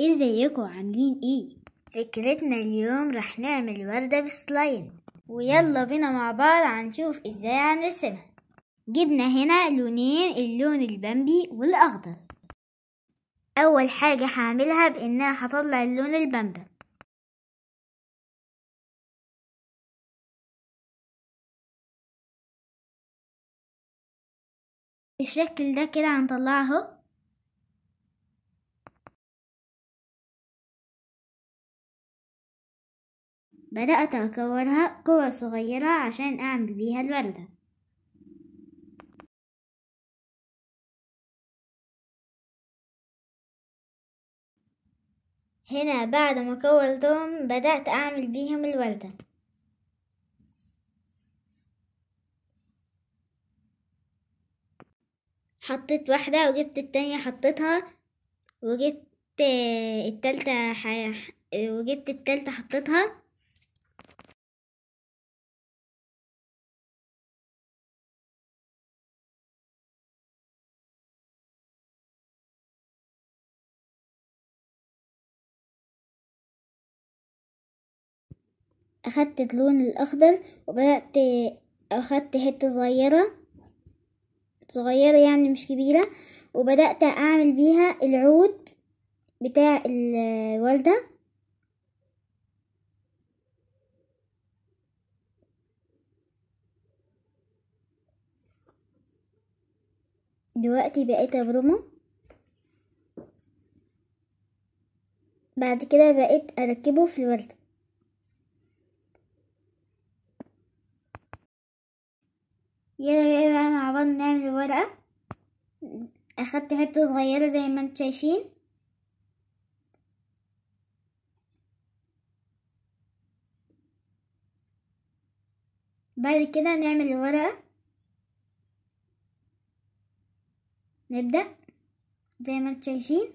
ازيكم إيه عاملين ايه فكرتنا اليوم رح نعمل وردة بالسلايم ويلا بينا مع بعض هنشوف ازاي هنرسمها جبنا هنا لونين اللون البامبي والاخضر اول حاجة هعملها بانها هطلع اللون البامبي بالشكل ده كده هنطلعه بدأت أكورها كور صغيرة عشان أعمل بيها الوردة هنا بعد ما كورتهم بدأت أعمل بيهم الوردة حطيت واحدة وجبت التانية حطيتها وجبت التالتة ح... وجبت التالتة حطيتها أخدت اللون الأخضر وبدأت أخدت حتة صغيرة صغيرة يعني مش كبيرة وبدأت أعمل بيها العود بتاع الوردة دلوقتي بقيت أبرمه بعد كده بقيت أركبه في الوردة يلا بقى, بقى مع بعض نعمل الورقة اخدت حتة صغيرة زي ما انتم شايفين بعد كده نعمل الورقة نبدأ زي ما انتم شايفين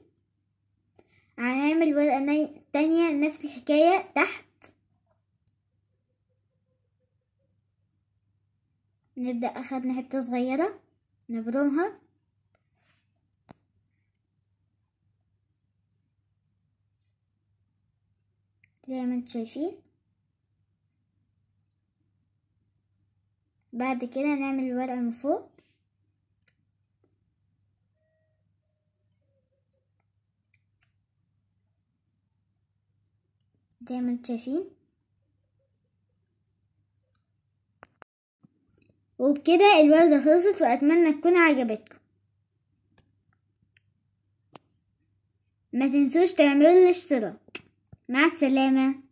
هنعمل ورقة تانية نفس الحكاية تحت نبدأ أخذنا حتة صغيرة نبرمها زي ما انتم شايفين بعد كده نعمل الورقة من فوق زي ما انتم شايفين وبكده الوردة خلصت وأتمنى تكون عجبتكم ما تنسوش تعملوا الاشتراك مع السلامة